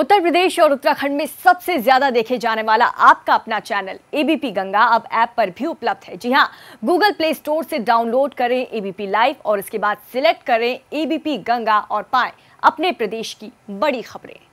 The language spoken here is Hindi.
उत्तर प्रदेश और उत्तराखंड में सबसे ज्यादा देखे जाने वाला आपका अपना चैनल एबीपी गंगा अब ऐप पर भी उपलब्ध है जी हाँ गूगल प्ले स्टोर से डाउनलोड करें एबीपी लाइव और इसके बाद सिलेक्ट करें एबीपी गंगा और पाएं अपने प्रदेश की बड़ी खबरें